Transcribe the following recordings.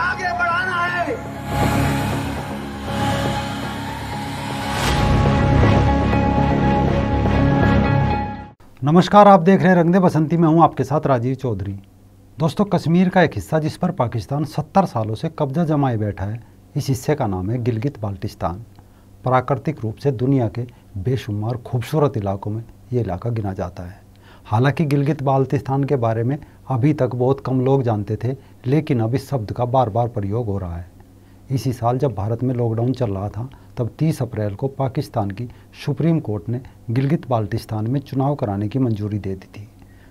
आगे बढ़ाना है नमस्कार आप देख रहे हैं रंगदे बसंती में हूं आपके साथ राजीव चौधरी दोस्तों कश्मीर का एक हिस्सा जिस पर पाकिस्तान 70 सालों से कब्जा जमाए बैठा है इस हिस्से का नाम है गिलगित बाल्टिस्तान प्राकृतिक रूप से दुनिया के बेशुमार खूबसूरत इलाकों में ये इलाका गिना जाता है हालांकि गिलगित बाल्टिस्तान के बारे में अभी तक बहुत कम लोग जानते थे लेकिन अब इस शब्द का बार बार प्रयोग हो रहा है इसी साल जब भारत में लॉकडाउन चल रहा था तब 30 अप्रैल को पाकिस्तान की सुप्रीम कोर्ट ने गिलगित बाल्टिस्तान में चुनाव कराने की मंजूरी दे दी थी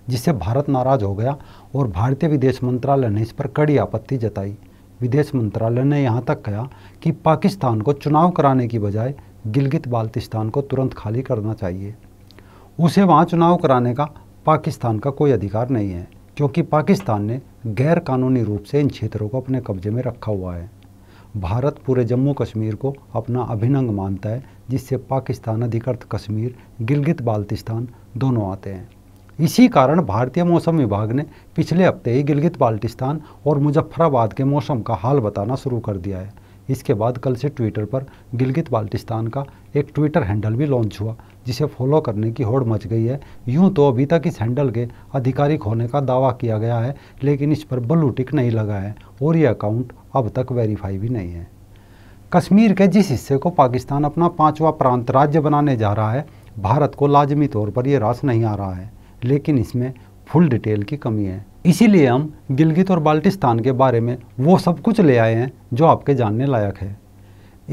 जिससे भारत नाराज हो गया और भारतीय विदेश मंत्रालय ने इस पर कड़ी आपत्ति जताई विदेश मंत्रालय ने यहाँ तक कहा कि पाकिस्तान को चुनाव कराने की बजाय गिलगित बाल्टिस्तान को तुरंत खाली करना चाहिए उसे वहाँ चुनाव कराने का पाकिस्तान का कोई अधिकार नहीं है क्योंकि पाकिस्तान ने गैर कानूनी रूप से इन क्षेत्रों को अपने कब्जे में रखा हुआ है भारत पूरे जम्मू कश्मीर को अपना अभिनंग मानता है जिससे पाकिस्तान अधिकृत कश्मीर गिलगित बाल्टिस्तान दोनों आते हैं इसी कारण भारतीय मौसम विभाग ने पिछले हफ्ते ही गिलगित बाल्टिस्तान और मुजफ्फराबाद के मौसम का हाल बताना शुरू कर दिया है इसके बाद कल से ट्विटर पर गिलगित बाल्टिस्तान का एक ट्विटर हैंडल भी लॉन्च हुआ जिसे फॉलो करने की होड़ मच गई है यूं तो अभी तक इस हैंडल के आधिकारिक होने का दावा किया गया है लेकिन इस पर ब्लू टिक नहीं लगा है और ये अकाउंट अब तक वेरीफाई भी नहीं है कश्मीर के जिस हिस्से को पाकिस्तान अपना पाँचवा प्रांत राज्य बनाने जा रहा है भारत को लाजमी तौर पर यह रास नहीं आ रहा है लेकिन इसमें फुल डिटेल की कमी है इसीलिए हम गिलगित और बाल्टिस्तान के बारे में वो सब कुछ ले आए हैं जो आपके जानने लायक है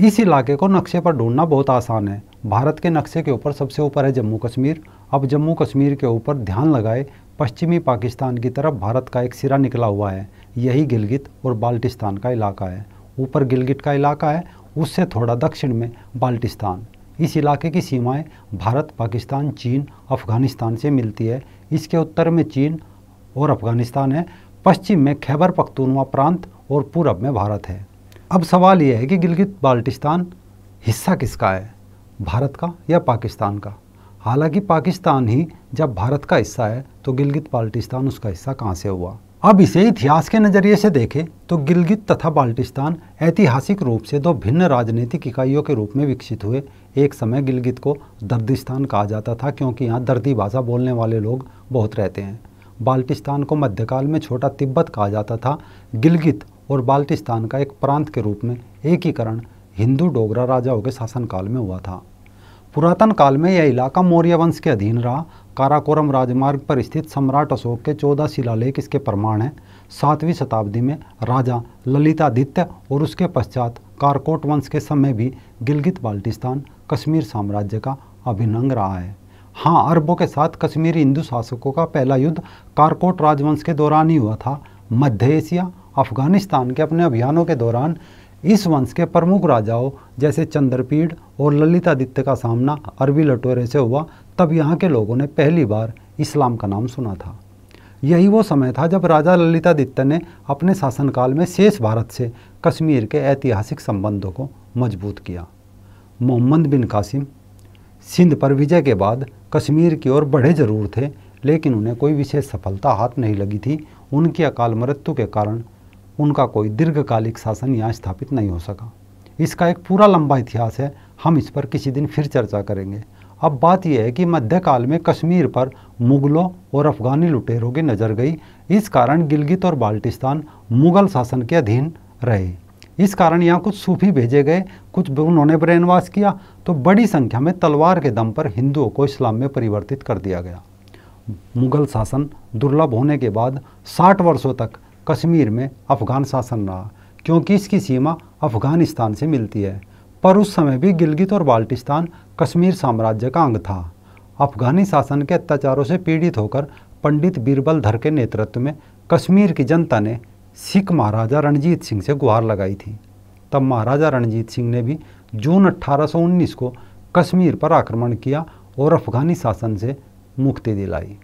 इस इलाके को नक्शे पर ढूंढना बहुत आसान है भारत के नक्शे के ऊपर सबसे ऊपर है जम्मू कश्मीर अब जम्मू कश्मीर के ऊपर ध्यान लगाए पश्चिमी पाकिस्तान की तरफ भारत का एक सिरा निकला हुआ है यही गिलगित और बाल्टिस्तान का इलाका है ऊपर गिलगित का इलाका है उससे थोड़ा दक्षिण में बाल्टिस्तान इस इलाके की सीमाएं भारत पाकिस्तान चीन अफ़गानिस्तान से मिलती है इसके उत्तर में चीन और अफगानिस्तान है पश्चिम में खैबर पख्तूनवा प्रांत और पूरब में भारत है अब सवाल यह है कि गिलगित बाल्टिस्तान हिस्सा किसका है भारत का या पाकिस्तान का हालांकि पाकिस्तान ही जब भारत का हिस्सा है तो गिलगित बाल्टिस्तान उसका हिस्सा कहाँ से हुआ अब इसे इतिहास के नज़रिए से देखें तो गिलगित तथा बाल्टिस्तान ऐतिहासिक रूप से दो भिन्न राजनीतिक इकाइयों के रूप में विकसित हुए एक समय गिलगित को दर्दिस्तान कहा जाता था क्योंकि यहाँ दर्दी भाषा बोलने वाले लोग बहुत रहते हैं बाल्टिस्तान को मध्यकाल में छोटा तिब्बत कहा जाता था गिलगित और बाल्टिस्तान का एक प्रांत के रूप में एकीकरण हिंदू डोगरा राजाओं के शासनकाल में हुआ था पुरातन काल में यह इलाका मौर्य वंश के अधीन रहा काराकोरम राजमार्ग पर स्थित सम्राट अशोक के चौदह शिलालेख इसके प्रमाण हैं सातवीं शताब्दी में राजा ललितादित्य और उसके पश्चात कारकोट वंश के समय भी गिलगित बाल्टिस्तान कश्मीर साम्राज्य का अभिनंग रहा है हाँ अरबों के साथ कश्मीरी हिंदू शासकों का पहला युद्ध कारकोट राजवंश के दौरान ही हुआ था मध्य एशिया अफगानिस्तान के अपने अभियानों के दौरान इस वंश के प्रमुख राजाओं जैसे चंद्रपीढ़ और ललितादित्य का सामना अरबी लटोरे से हुआ तब यहाँ के लोगों ने पहली बार इस्लाम का नाम सुना था यही वो समय था जब राजा ललितादित्य ने अपने शासनकाल में शेष भारत से कश्मीर के ऐतिहासिक संबंधों को मजबूत किया मोहम्मद बिन कासिम सिंध पर विजय के बाद कश्मीर की ओर बढ़े जरूर थे लेकिन उन्हें कोई विशेष सफलता हाथ नहीं लगी थी उनकी अकाल मृत्यु के कारण उनका कोई दीर्घकालिक शासन यहाँ स्थापित नहीं हो सका इसका एक पूरा लंबा इतिहास है हम इस पर किसी दिन फिर चर्चा करेंगे अब बात यह है कि मध्यकाल में कश्मीर पर मुगलों और अफगानी लुटेरों की नज़र गई इस कारण गिलगित और बाल्टिस्तान मुगल शासन के अधीन रहे इस कारण यहाँ कुछ सूफी भेजे गए कुछ उन्होंने ब्रेन किया तो बड़ी संख्या में तलवार के दम पर हिंदुओं को इस्लाम में परिवर्तित कर दिया गया मुगल शासन दुर्लभ होने के बाद 60 वर्षों तक कश्मीर में अफ़गान शासन रहा क्योंकि इसकी सीमा अफ़गानिस्तान से मिलती है पर उस समय भी गिलगित और बाल्टिस्तान कश्मीर साम्राज्य का अंग था अफ़गानी शासन के अत्याचारों से पीड़ित होकर पंडित बीरबल धर के नेतृत्व में कश्मीर की जनता ने सिख महाराजा रणजीत सिंह से गुहार लगाई थी तब महाराजा रणजीत सिंह ने भी जून 1819 को कश्मीर पर आक्रमण किया और अफगानी शासन से मुक्ति दिलाई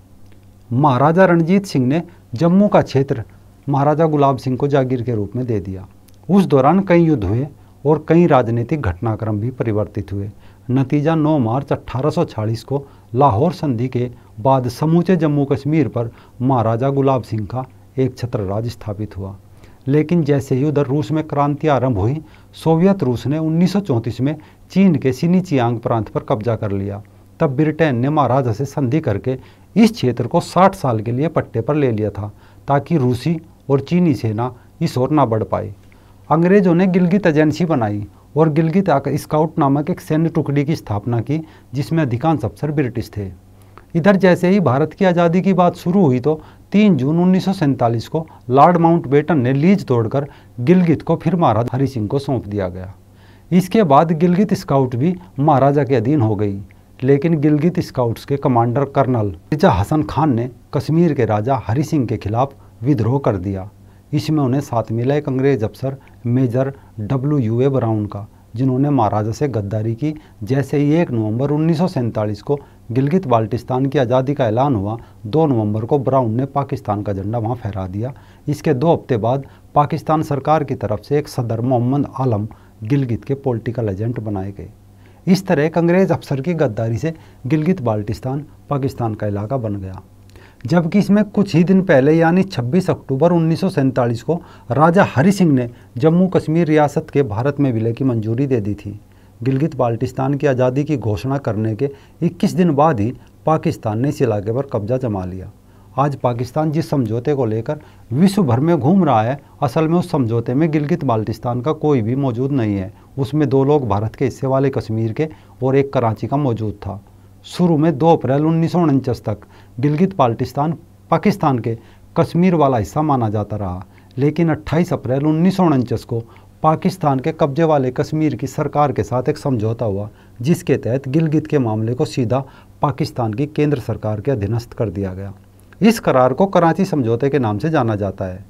महाराजा रणजीत सिंह ने जम्मू का क्षेत्र महाराजा गुलाब सिंह को जागीर के रूप में दे दिया उस दौरान कई युद्ध हुए और कई राजनीतिक घटनाक्रम भी परिवर्तित हुए नतीजा 9 मार्च अट्ठारह को लाहौर संधि के बाद समूचे जम्मू कश्मीर पर महाराजा गुलाब सिंह का एक छत्र राज स्थापित हुआ लेकिन जैसे ही उधर रूस में क्रांति आरंभ हुई सोवियत रूस ने 1934 में चीन के सिनीचियांग प्रांत पर कब्जा कर लिया तब ब्रिटेन ने महाराजा से संधि करके इस क्षेत्र को 60 साल के लिए पट्टे पर ले लिया था ताकि रूसी और चीनी सेना इस ओर ना बढ़ पाए अंग्रेज़ों ने गिलगित एजेंसी बनाई और गिलगित स्काउट नामक एक सैन्य टुकड़ी की स्थापना की जिसमें अधिकांश अफसर ब्रिटिश थे इधर जैसे ही भारत की आज़ादी की बात शुरू हुई तो 3 जून उन्नीस को लॉर्ड माउंटबेटन ने लीज तोड़कर गिलगित को फिर महाराजा हरि सिंह को सौंप दिया गया इसके बाद गिलगित स्काउट भी महाराजा के अधीन हो गई लेकिन गिलगित स्काउट्स के कमांडर कर्नल रिजा हसन खान ने कश्मीर के राजा हरि सिंह के खिलाफ विद्रोह कर दिया इसमें उन्हें साथ मिला एक अंग्रेज अफसर major W U A Brown का जिन्होंने महाराजा से गद्दारी की जैसे ही एक नवंबर उन्नीस को गिलगित बाल्टिस्तान की आज़ादी का ऐलान हुआ 2 नवंबर को ब्राउन ने पाकिस्तान का झंडा वहां फहरा दिया इसके दो हफ्ते बाद पाकिस्तान सरकार की तरफ से एक सदर मोहम्मद आलम गिलगित के पॉलिटिकल एजेंट बनाए गए इस तरह एक अंग्रेज़ अफसर की गद्दारी से गिलगित बाल्टिस्तान पाकिस्तान का इलाका बन गया जबकि इसमें कुछ ही दिन पहले यानी 26 अक्टूबर उन्नीस को राजा हरि सिंह ने जम्मू कश्मीर रियासत के भारत में विलय की मंजूरी दे दी थी गिलगित बाल्टिस्तान की आज़ादी की घोषणा करने के 21 दिन बाद ही पाकिस्तान ने इस इलाके पर कब्जा जमा लिया आज पाकिस्तान जिस समझौते को लेकर विश्व भर में घूम रहा है असल में उस समझौते में गिलगित बाल्टिस्तान का कोई भी मौजूद नहीं है उसमें दो लोग भारत के हिस्से वाले कश्मीर के और एक कराची का मौजूद था शुरू में 2 अप्रैल उन्नीस तक गिलगित बाल्टिस्तान पाकिस्तान के कश्मीर वाला हिस्सा माना जाता रहा लेकिन 28 अप्रैल उन्नीस को पाकिस्तान के कब्जे वाले कश्मीर की सरकार के साथ एक समझौता हुआ जिसके तहत गिलगित के मामले को सीधा पाकिस्तान की केंद्र सरकार के अधीनस्थ कर दिया गया इस करार को कराची समझौते के नाम से जाना जाता है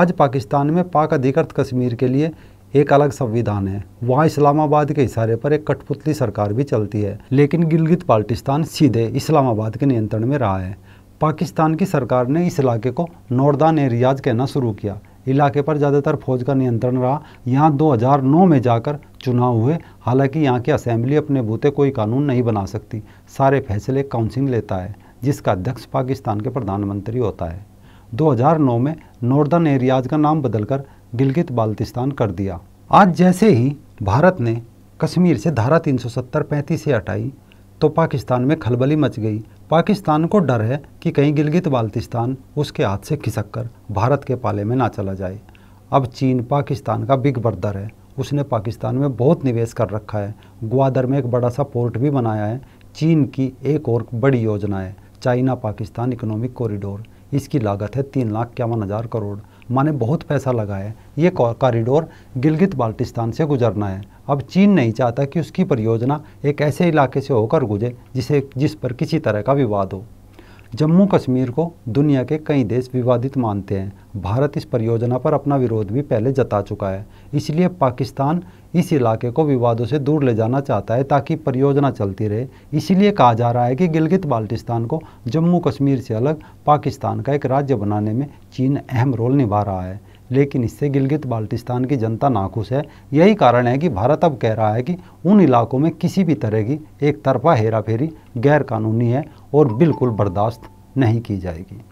आज पाकिस्तान में पाक अधिकृत कश्मीर के लिए एक अलग संविधान है वहाँ इस्लामाबाद के इशारे पर एक कठपुतली सरकार भी चलती है लेकिन गिलगित बाल्टिस्तान सीधे इस्लामाबाद के नियंत्रण में रहा है पाकिस्तान की सरकार ने इस इलाके को नौरदान एरियाज कहना शुरू किया इलाके पर ज़्यादातर फौज का नियंत्रण रहा यहाँ 2009 में जाकर चुनाव हुए हालांकि यहाँ की असेंबली अपने बूते कोई कानून नहीं बना सकती सारे फैसले काउंसिल लेता है जिसका अध्यक्ष पाकिस्तान के प्रधानमंत्री होता है 2009 में नॉर्दर्न एरियाज का नाम बदलकर गिलगित बाल्तिस्तान कर दिया आज जैसे ही भारत ने कश्मीर से धारा तीन सौ पैंतीस से हटाई तो पाकिस्तान में खलबली मच गई पाकिस्तान को डर है कि कहीं गिलगित बाल्तिस्तान उसके हाथ से खिसक कर भारत के पाले में ना चला जाए अब चीन पाकिस्तान का बिग ब्रदर है उसने पाकिस्तान में बहुत निवेश कर रखा है ग्वादर में एक बड़ा सा पोर्ट भी बनाया है चीन की एक और बड़ी योजना है चाइना पाकिस्तान इकोनॉमिक कॉरिडोर इसकी लागत है तीन लाख इक्यावन हज़ार करोड़ माने बहुत पैसा लगा है ये कॉरिडोर गिलगित बाल्टिस्तान से गुजरना है अब चीन नहीं चाहता कि उसकी परियोजना एक ऐसे इलाके से होकर गुजरे जिसे जिस पर किसी तरह का विवाद हो जम्मू कश्मीर को दुनिया के कई देश विवादित मानते हैं भारत इस परियोजना पर अपना विरोध भी पहले जता चुका है इसलिए पाकिस्तान इस इलाके को विवादों से दूर ले जाना चाहता है ताकि परियोजना चलती रहे इसीलिए कहा जा रहा है कि गिलगित बाल्टिस्तान को जम्मू कश्मीर से अलग पाकिस्तान का एक राज्य बनाने में चीन अहम रोल निभा रहा है लेकिन इससे गिलगित बाल्टिस्तान की जनता नाखुश है यही कारण है कि भारत अब कह रहा है कि उन इलाकों में किसी भी तरह की एक तरफा हेराफेरी गैरकानूनी है और बिल्कुल बर्दाश्त नहीं की जाएगी